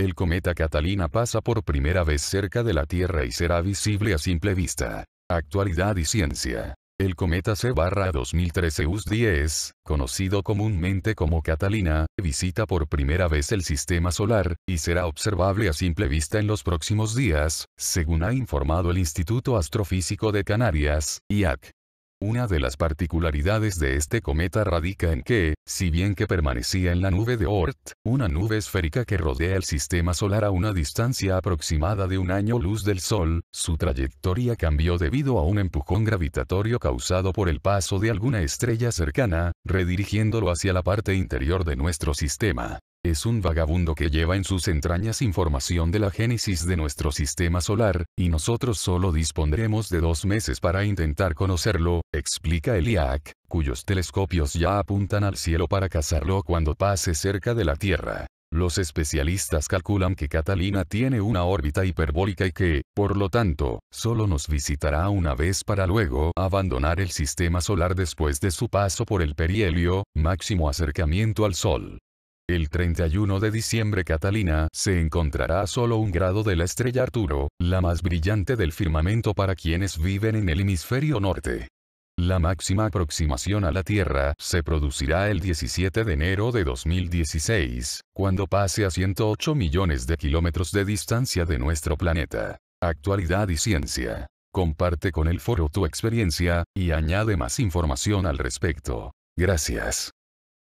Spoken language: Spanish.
El cometa Catalina pasa por primera vez cerca de la Tierra y será visible a simple vista. Actualidad y ciencia. El cometa C-2013 US-10, conocido comúnmente como Catalina, visita por primera vez el sistema solar, y será observable a simple vista en los próximos días, según ha informado el Instituto Astrofísico de Canarias, IAC. Una de las particularidades de este cometa radica en que, si bien que permanecía en la nube de Oort, una nube esférica que rodea el sistema solar a una distancia aproximada de un año luz del Sol, su trayectoria cambió debido a un empujón gravitatorio causado por el paso de alguna estrella cercana, redirigiéndolo hacia la parte interior de nuestro sistema es un vagabundo que lleva en sus entrañas información de la génesis de nuestro sistema solar, y nosotros solo dispondremos de dos meses para intentar conocerlo, explica Eliak, cuyos telescopios ya apuntan al cielo para cazarlo cuando pase cerca de la Tierra. Los especialistas calculan que Catalina tiene una órbita hiperbólica y que, por lo tanto, solo nos visitará una vez para luego abandonar el sistema solar después de su paso por el perihelio, máximo acercamiento al Sol. El 31 de diciembre Catalina se encontrará a solo un grado de la estrella Arturo, la más brillante del firmamento para quienes viven en el hemisferio norte. La máxima aproximación a la Tierra se producirá el 17 de enero de 2016, cuando pase a 108 millones de kilómetros de distancia de nuestro planeta. Actualidad y ciencia. Comparte con el foro tu experiencia, y añade más información al respecto. Gracias.